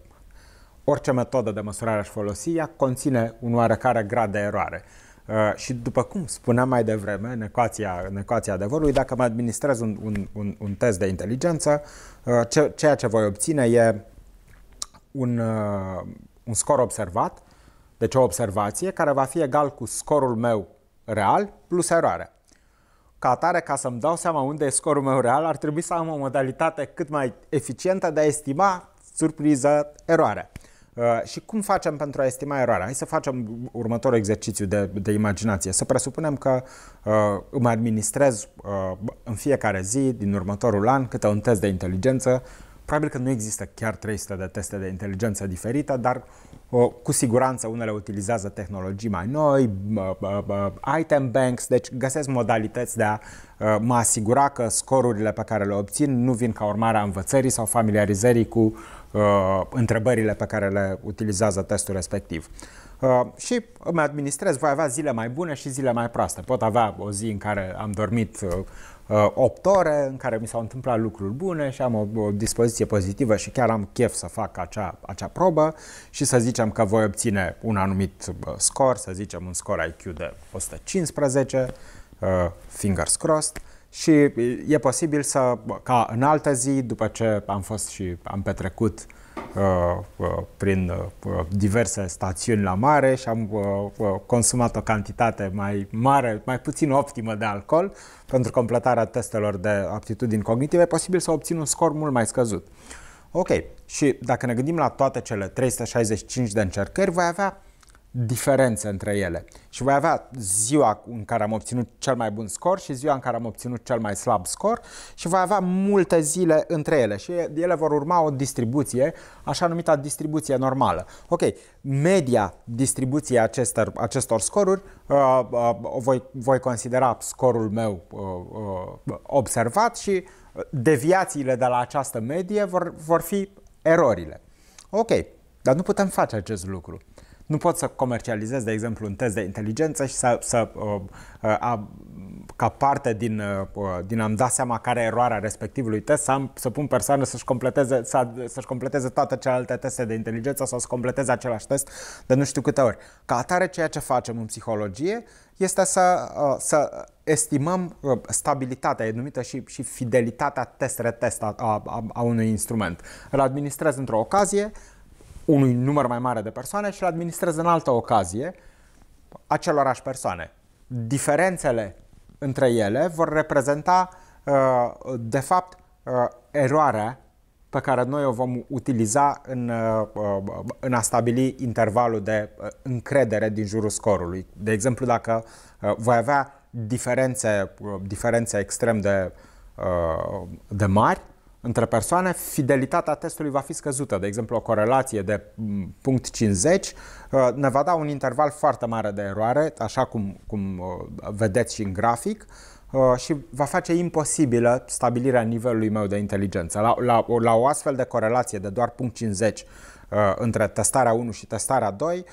orice metodă de măsurare aș folosi, ea conține un oarecare grad de eroare. Uh, și după cum spuneam mai devreme, în ecuația, în ecuația adevărului, dacă mă administrez un, un, un, un test de inteligență, uh, ce, ceea ce voi obține e un, uh, un scor observat, deci o observație care va fi egal cu scorul meu real plus eroare. Ca atare, ca să-mi dau seama unde e scorul meu real, ar trebui să am o modalitate cât mai eficientă de a estima, surpriză, eroare. Uh, Uh, și cum facem pentru a estima eroarea? Hai să facem următorul exercițiu de, de imaginație. Să presupunem că uh, îmi administrez uh, în fiecare zi din următorul an câte un test de inteligență. Probabil că nu există chiar 300 de teste de inteligență diferită, dar uh, cu siguranță unele utilizează tehnologii mai noi, uh, uh, item banks, deci găsesc modalități de a uh, mă asigura că scorurile pe care le obțin nu vin ca urmare a învățării sau familiarizării cu Uh, întrebările pe care le utilizează testul respectiv. Uh, și îmi administrez, voi avea zile mai bune și zile mai proaste. Pot avea o zi în care am dormit uh, 8 uh, ore, în care mi s-au întâmplat lucruri bune și am o, o dispoziție pozitivă și chiar am chef să fac acea, acea probă și să zicem că voi obține un anumit uh, scor, să zicem un scor IQ de 115, uh, fingers crossed, și e posibil să, ca în altă zi, după ce am fost și am petrecut uh, uh, prin uh, diverse stațiuni la mare și am uh, uh, consumat o cantitate mai mare, mai puțin optimă de alcool pentru completarea testelor de aptitudini cognitive, e posibil să obțin un scor mult mai scăzut. Ok, și dacă ne gândim la toate cele 365 de încercări, voi avea diferențe între ele. Și voi avea ziua în care am obținut cel mai bun scor și ziua în care am obținut cel mai slab scor și voi avea multe zile între ele și ele vor urma o distribuție, așa numită distribuție normală. Ok, media distribuției acestor, acestor scoruri uh, uh, voi, voi considera scorul meu uh, uh, observat și deviațiile de la această medie vor, vor fi erorile. Ok, dar nu putem face acest lucru nu pot să comercializez, de exemplu, un test de inteligență și să, să uh, uh a, ca parte din, uh, uh, din a-mi da seama care e eroarea respectivului test, să, am, să pun persoană să-și completeze, să, să-și completeze toate celelalte teste de inteligență sau să completeze același test de nu știu câte ori. Ca atare, ceea ce facem în psihologie este să, uh, să estimăm uh, stabilitatea, e numită și, și fidelitatea test-retest a, a, a unui instrument. Îl administrez într-o ocazie, unui număr mai mare de persoane și le administrez în altă ocazie acelorași persoane. Diferențele între ele vor reprezenta, uh, de fapt, uh, eroarea pe care noi o vom utiliza în, uh, în a stabili intervalul de încredere din jurul scorului. De exemplu, dacă voi avea diferențe, diferențe extrem de, de mari, între persoane, fidelitatea testului va fi scăzută. De exemplu, o corelație de mm, punct 50 uh, ne va da un interval foarte mare de eroare, așa cum, cum uh, vedeți și în grafic, uh, și va face imposibilă stabilirea nivelului meu de inteligență. La, la, la o astfel de corelație de doar punct 50 între testarea 1 și testarea 2,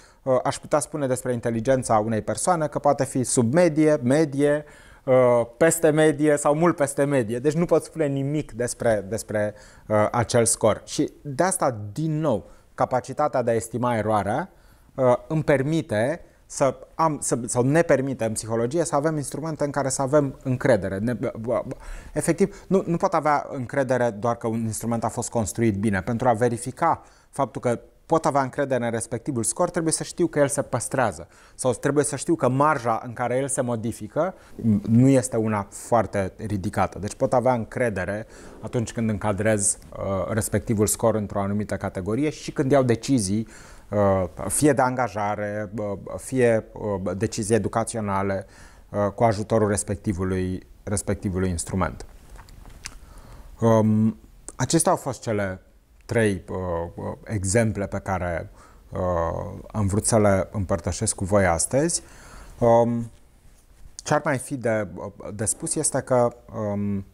aș putea spune despre inteligența unei persoane că poate fi sub medie, medie, Uh, peste medie sau mult peste medie. Deci nu pot spune nimic despre, despre uh, acel scor. Și de asta, din nou, capacitatea de a estima eroarea uh, îmi permite să am, să, sau ne permite în psihologie să avem instrumente în care să avem încredere. Ne, efectiv, nu, nu pot avea încredere doar că un instrument a fost construit bine. Pentru a verifica faptul că pot avea încredere în respectivul scor, trebuie să știu că el se păstrează sau trebuie să știu că marja în care el se modifică nu este una foarte ridicată. Deci pot avea încredere atunci când încadrez uh, respectivul scor într-o anumită categorie și când iau decizii uh, fie de angajare, uh, fie uh, decizii educaționale uh, cu ajutorul respectivului, respectivului instrument. Um, acestea au fost cele trei uh, uh, exemple pe care uh, am vrut să le împărtășesc cu voi astăzi. Um, ce ar mai fi de, uh, de spus este că, um,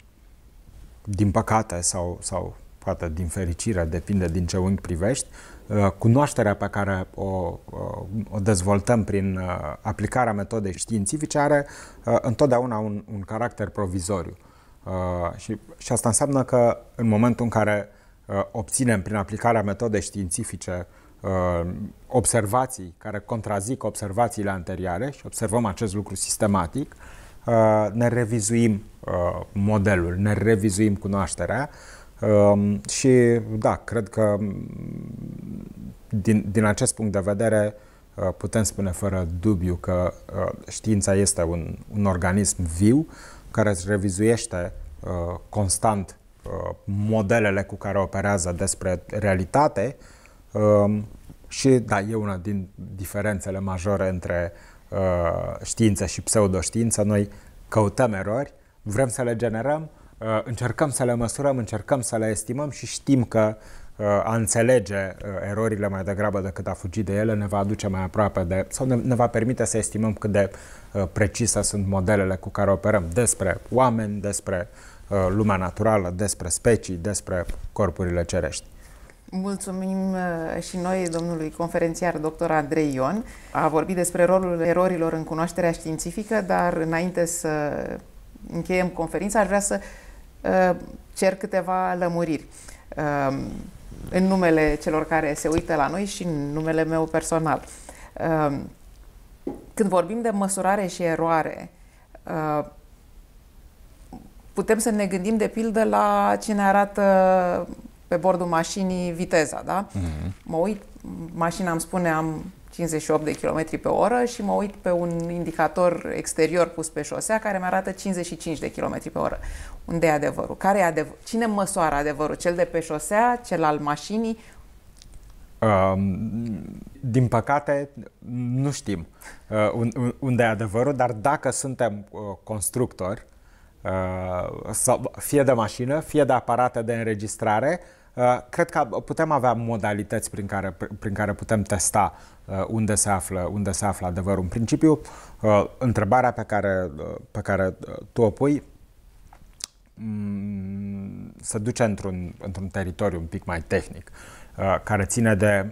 din păcate sau, sau poate din fericire, depinde din ce unghi privești, uh, cunoașterea pe care o, o dezvoltăm prin aplicarea metodei științifice are întotdeauna un, un caracter provizoriu. Și, și asta înseamnă că în momentul în care Uh, obținem prin aplicarea metodei științifice uh, observații care contrazic observațiile anterioare și observăm acest lucru sistematic, uh, ne revizuim modelul, ne revizuim cunoașterea um, și da, cred că mm, din, din acest punct de vedere putem spune fără dubiu că știința este un, un organism viu care îți revizuiește constant Uh, modelele cu care operează despre realitate um, și, da, e una din diferențele majore între uh, știință și pseudoștiință. Noi căutăm erori, vrem să le generăm, uh, încercăm să le măsurăm, încercăm să le estimăm și știm că a înțelege erorile mai degrabă decât a fugi de ele ne va aduce mai aproape de, sau ne, ne va permite să estimăm cât de precise sunt modelele cu care operăm despre oameni, despre uh, Uh, lumea naturală, despre specii, despre corpurile cerești. Mulțumim uh, și noi domnului conferențiar dr. Andrei Ion. A vorbit despre rolul erorilor în cunoașterea științifică, dar înainte să încheiem conferința, aș vrea să uh, cer câteva lămuriri. Um, în numele celor care se uită la noi și în numele meu personal. Um, când vorbim de măsurare și eroare, putem să ne gândim de pildă la cine arată pe bordul mașinii viteza, da? Mm-hmm. Mă uit, mașina îmi spune am 58 de km pe oră și mă uit pe un indicator exterior pus pe șosea care mi arată 55 de km pe oră. Unde e adevărul? Care e adevăr? Cine măsoară adevărul? Cel de pe șosea, cel al mașinii? Um, din păcate, nu știm uh, unde e adevărul, dar dacă suntem uh, constructori, Uh, fie de mașină, fie de aparate de înregistrare, uh, cred că putem avea modalități prin care, prin care putem testa uh, unde se află, unde se află adevărul. În principiu, întrebarea pe care, pe care tu o pui mm, se duce într-un, într-un teritoriu un pic mai tehnic, care ține de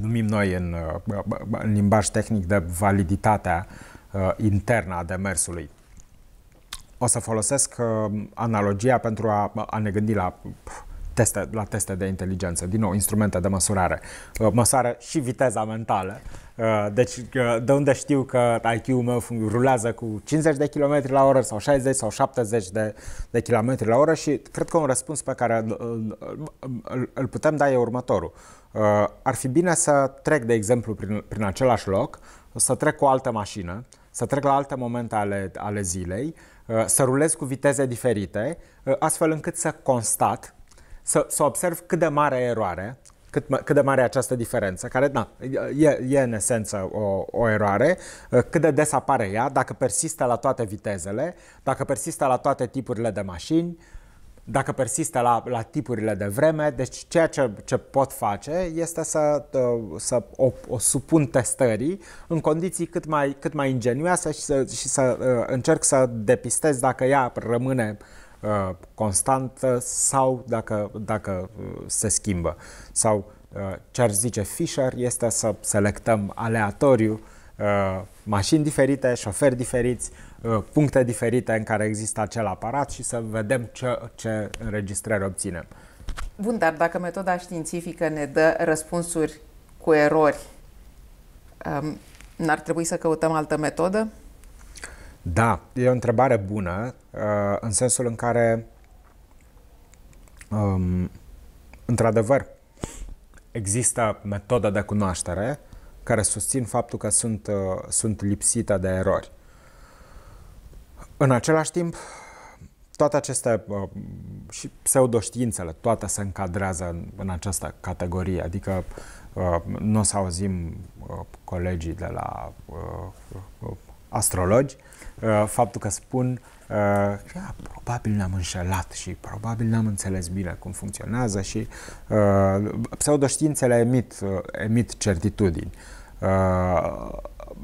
numim noi în, în limbaj tehnic de validitatea internă a demersului o să folosesc uh, analogia pentru a, a ne gândi la teste, la teste de inteligență, din nou, instrumente de măsurare. Uh, Măsoare și viteza mentală. Uh, deci, de unde știu că IQ-ul meu rulează cu 50 de km la oră sau 60 sau 70 de, de km la oră și cred că un răspuns pe care îl putem da e următorul. Ar fi bine să trec, de exemplu, prin, prin același loc, să trec cu o altă mașină, să trec la alte momente ale, ale zilei, Uh, să rulez cu viteze diferite, uh, astfel încât să constat, să, să observ cât de mare e eroare, cât, cât de mare e această diferență, care na, e, e în esență o, o eroare, uh, cât de des apare ea, dacă persistă la toate vitezele, dacă persistă la toate tipurile de mașini, dacă persistă la, la tipurile de vreme, deci ceea ce, ce pot face este să, uh, să o, o supun testării în condiții cât mai, cât mai ingenioase și să, și să uh, încerc să depistez dacă ea rămâne uh, constantă sau dacă, dacă se schimbă. Sau ce ar zice Fisher este să selectăm aleatoriu mașini diferite, șoferi diferiți, Uh, puncte diferite în care există acel aparat și să vedem ce, ce înregistrări obținem. Bun, dar dacă metoda științifică ne dă răspunsuri cu erori, um, n-ar trebui să căutăm altă metodă? Da, e o întrebare bună, uh, în sensul în care, um, într-adevăr, există metodă de cunoaștere care susțin faptul că sunt, uh, sunt lipsite de erori. În același timp, toate aceste uh, și pseudoștiințele, toate se încadrează în, în această categorie. Adică uh, nu o să auzim uh, colegii de la astrologi faptul că spun că probabil ne-am înșelat și probabil n-am înțeles bine cum funcționează și pseudoștiințele emit, emit certitudini.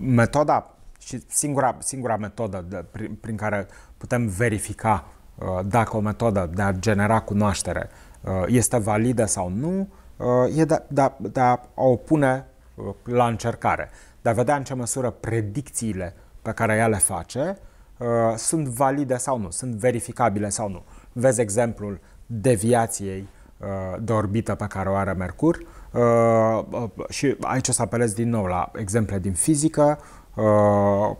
Metoda și singura, singura metodă de, prin, prin care putem verifica uh, dacă o metodă de a genera cunoaștere uh, este validă sau nu, uh, e de, de, de a o pune uh, la încercare, de a vedea în ce măsură predicțiile pe care ea le face uh, sunt valide sau nu, sunt verificabile sau nu. Vezi exemplul deviației uh, de orbită pe care o are Mercur uh, uh și aici o să apelez din nou la exemple din fizică, uh, Uh,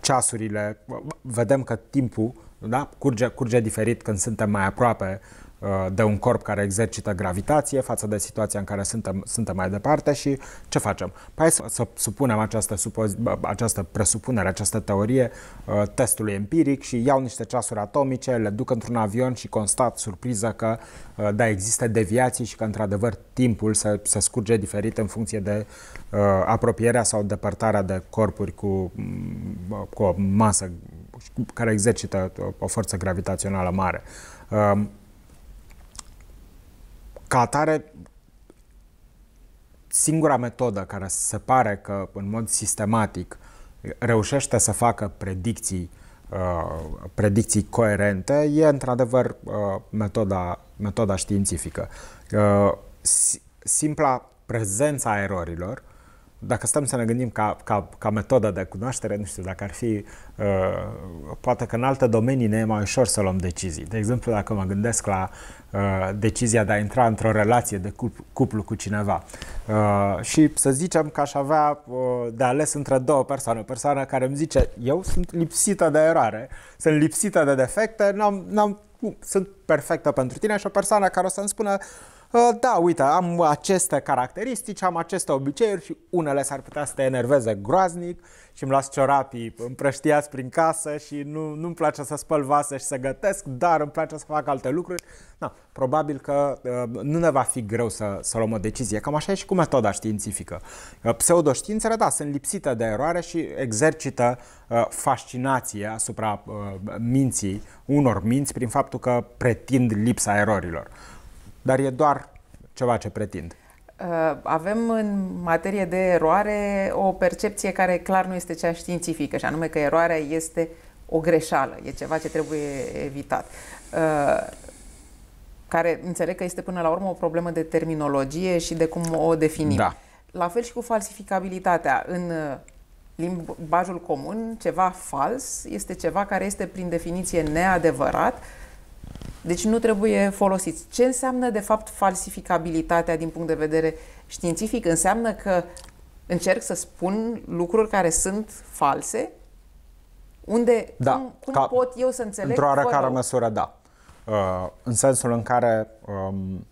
ceasurile, vedem că timpul da, curge, curge diferit când suntem mai aproape Uh, de un corp care exercită gravitație față de situația în care suntem, suntem mai departe și ce facem? Păi să, să supunem această, supozi- această presupunere, această teorie uh, testului empiric și iau niște ceasuri atomice, le duc într-un avion și constat surpriză că uh, da, există deviații și că într-adevăr timpul se, se scurge diferit în funcție de uh, apropierea sau depărtarea de corpuri cu, mm, cu o masă care exercită o forță gravitațională mare. Uh, ca atare, singura metodă care se pare că în mod sistematic reușește să facă predicții Uh, predicții coerente, e într-adevăr uh, metoda, metoda științifică. Uh, simpla prezența a erorilor, dacă stăm să ne gândim ca, ca, ca metodă de cunoaștere, nu știu, dacă ar fi, uh, poate că în alte domenii ne e mai ușor să luăm decizii. De exemplu, dacă mă gândesc la Uh, decizia de a intra într-o relație de cuplu, cuplu cu cineva. Uh, și să zicem că aș avea uh, de ales între două persoane. O persoană care îmi zice, eu sunt lipsită de eroare, sunt lipsită de defecte, n-am, n-am, sunt perfectă pentru tine și o persoană care o să-mi spună, uh, Uh, da, uite, am aceste caracteristici, am aceste obiceiuri și unele s-ar putea să te enerveze groaznic și îmi las ciorapii împrăștiați prin casă și nu, nu-mi place să spăl vase și să gătesc, dar îmi place să fac alte lucruri. Da, probabil că uh, nu ne va fi greu să, să luăm o decizie. Cam așa e și cu metoda științifică. Uh, pseudoștiințele, da, sunt lipsite de eroare și exercită fascinație asupra minții, unor minți, prin faptul că pretind lipsa erorilor. Dar e doar ceva ce pretind. Uh, avem în materie de eroare o percepție care clar nu este cea științifică, și anume că eroarea este o greșeală, e ceva ce trebuie evitat. Uh, care înțeleg că este până la urmă o problemă de terminologie și de cum o definim. Da. La fel și cu falsificabilitatea. În uh, limbajul comun, ceva fals este ceva care este prin definiție neadevărat, deci nu trebuie folosiți. Ce înseamnă, de fapt, falsificabilitatea din punct de vedere științific? Înseamnă că încerc să spun lucruri care sunt false? Unde, da, cum, cum ca, pot eu să înțeleg? Într-o oarecare măsură, da. Uh, în sensul în care um,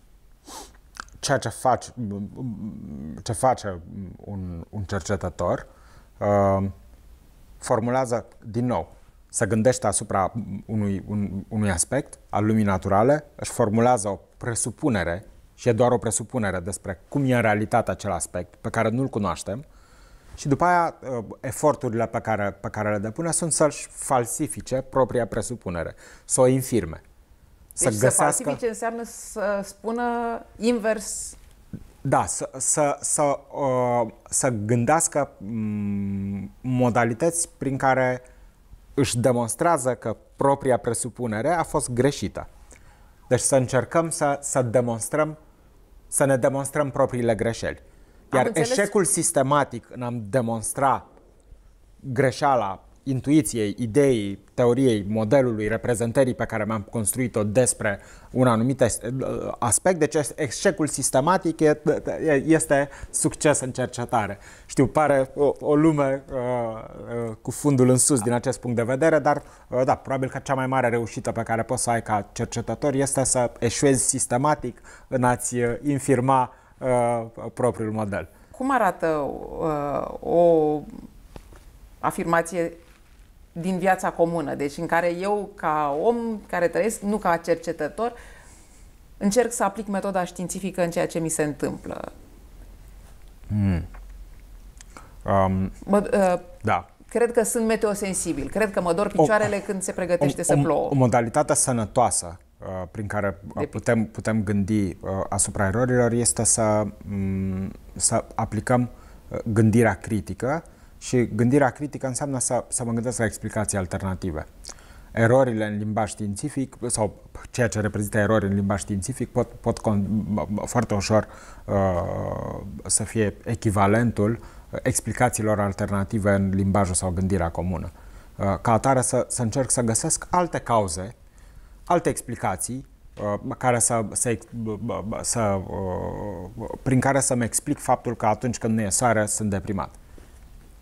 ceea ce, faci, um, um, ce face un, un cercetător uh, formulează, din nou, se gândește asupra unui, un, unui aspect al lumii naturale, își formulează o presupunere și e doar o presupunere despre cum e în realitate acel aspect pe care nu-l cunoaștem și după aia uh, eforturile pe care, pe care le depune sunt să-și falsifice propria presupunere, să o infirme. Să deci să găsească... să falsifice înseamnă să spună invers da, să, să, să, uh, să gândească mm, modalități prin care își demonstrează că propria presupunere a fost greșită. Deci să încercăm să, să demonstrăm, să ne demonstrăm propriile greșeli. Iar eșecul sistematic în a demonstra greșeala intuiției, ideii, teoriei, modelului, reprezentării pe care mi-am construit-o despre un anumit aspect. Deci eșecul sistematic este succes în cercetare. Știu, pare o, o lume uh, uh, cu fundul în sus din acest punct de vedere, dar uh, da, probabil că cea mai mare reușită pe care poți să ai ca cercetător este să eșuezi sistematic în a-ți uh, infirma uh, propriul model. Cum arată uh, o afirmație din viața comună, deci în care eu, ca om care trăiesc, nu ca cercetător, încerc să aplic metoda științifică în ceea ce mi se întâmplă. Mm. Um, mă, uh, da. Cred că sunt meteosensibil, cred că mă dor picioarele o, când se pregătește o, să plouă. O, modalitate sănătoasă uh, prin care uh, putem, putem gândi uh, asupra erorilor este să, um, să aplicăm uh, gândirea critică uh, și gândirea critică înseamnă să, să mă gândesc la explicații alternative. Erorile în limbaj științific sau ceea ce reprezintă erori în limbaj științific pot, pot foarte ușor uh, să fie echivalentul uh, explicațiilor alternative în limbajul sau gândirea comună. Uh, ca atare să, să încerc să găsesc alte cauze, alte explicații uh, care să, să, să, uh, prin care să-mi explic faptul că atunci când nu e soare sunt deprimat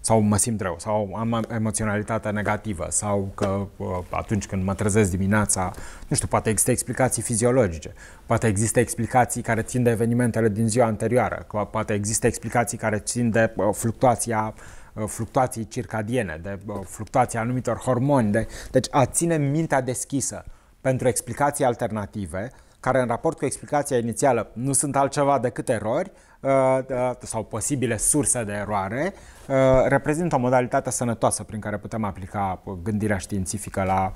sau mă simt rău, sau am emoționalitatea negativă, sau că uh, atunci când mă trezesc dimineața, nu știu, poate există explicații fiziologice, poate există explicații care țin de evenimentele din ziua anterioară, poate există explicații care țin de uh, fluctuația uh, fluctuații circadiene, de fluctuația anumitor hormoni. De, deci a ține mintea deschisă pentru explicații alternative care în raport cu explicația inițială nu sunt altceva decât erori uh, uh, sau posibile surse de eroare, uh, reprezintă o modalitate sănătoasă prin care putem aplica gândirea științifică la,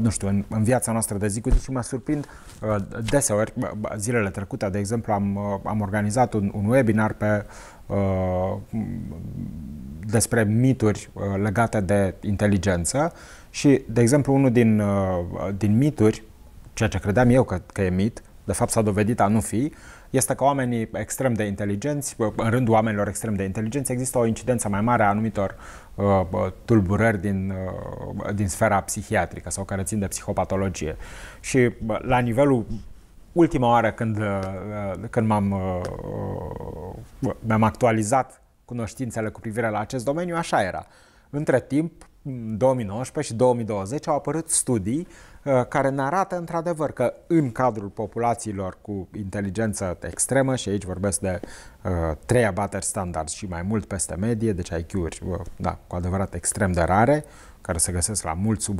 nu știu, în, viața noastră de zi cu zi și mă surprind deseori, zilele trecute, de exemplu, am, am organizat un, un webinar pe despre mituri legate de inteligență și, de exemplu, unul din, din mituri ceea ce credeam eu că, că e mit, de fapt s-a dovedit a nu fi, este că oamenii extrem de inteligenți, în rândul oamenilor extrem de inteligenți, există o incidență mai mare a anumitor uh, tulburări din, uh, din sfera psihiatrică sau care țin de psihopatologie. Și uh, la nivelul ultima oară când, uh, când m-am, uh, m am actualizat cunoștințele cu privire la acest domeniu, așa era. Între timp, 2019 și 2020 au apărut studii Uh, care ne arată într-adevăr că în cadrul populațiilor cu inteligență extremă, și aici vorbesc de uh, trei abateri standard și mai mult peste medie, deci IQ-uri uh, da, cu adevărat extrem de rare, care se găsesc la mult sub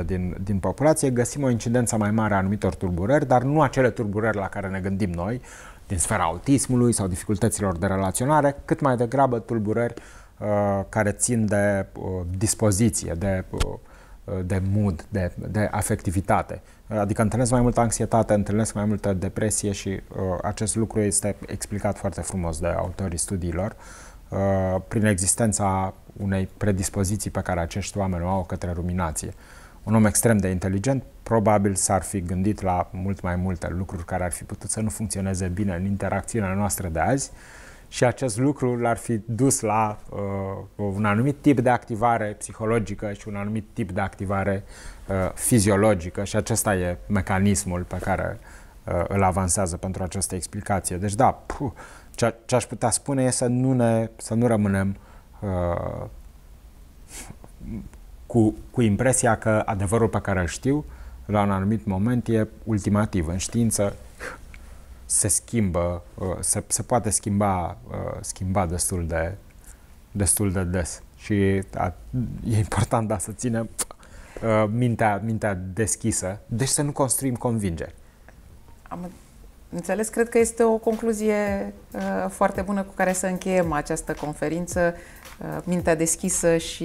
1% din, din populație, găsim o incidență mai mare a anumitor tulburări, dar nu acele tulburări la care ne gândim noi, din sfera autismului sau dificultăților de relaționare, cât mai degrabă tulburări uh, care țin de uh, dispoziție, de uh, de mood, de, de afectivitate. Adică întâlnesc mai multă anxietate, întâlnesc mai multă depresie și uh, acest lucru este explicat foarte frumos de autorii studiilor uh, prin existența unei predispoziții pe care acești oameni o au către ruminație. Un om extrem de inteligent probabil s-ar fi gândit la mult mai multe lucruri care ar fi putut să nu funcționeze bine în interacțiunea noastră de azi, uh, și acest lucru l-ar fi dus la uh, un anumit tip de activare psihologică și un anumit tip de activare uh, fiziologică și acesta e mecanismul pe care uh, îl avansează pentru această explicație. Deci da, puh, ce, ce aș putea spune e să nu, ne, să nu rămânem uh, cu, cu impresia că adevărul pe care îl știu la un anumit moment e ultimativ. În știință se schimbă, uh, se, se poate schimba, uh, schimba destul de, destul de des. Și a, da, e important, da, să ținem uh, mintea, mintea deschisă, deci să nu construim convingeri. Am înțeles, cred că este o concluzie uh, foarte bună cu care să încheiem această conferință, uh, mintea deschisă și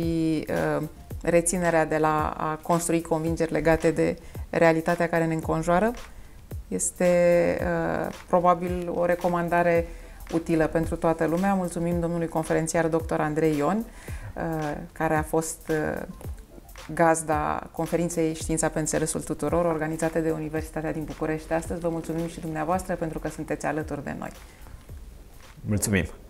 uh, reținerea de la a construi convingeri legate de realitatea care ne înconjoară. Este uh, probabil o recomandare utilă pentru toată lumea. Mulțumim domnului conferențiar dr. Andrei Ion, uh, care a fost uh, gazda conferinței Știința pe înțelesul tuturor, organizată de Universitatea din București. Astăzi vă mulțumim și dumneavoastră pentru că sunteți alături de noi. Mulțumim!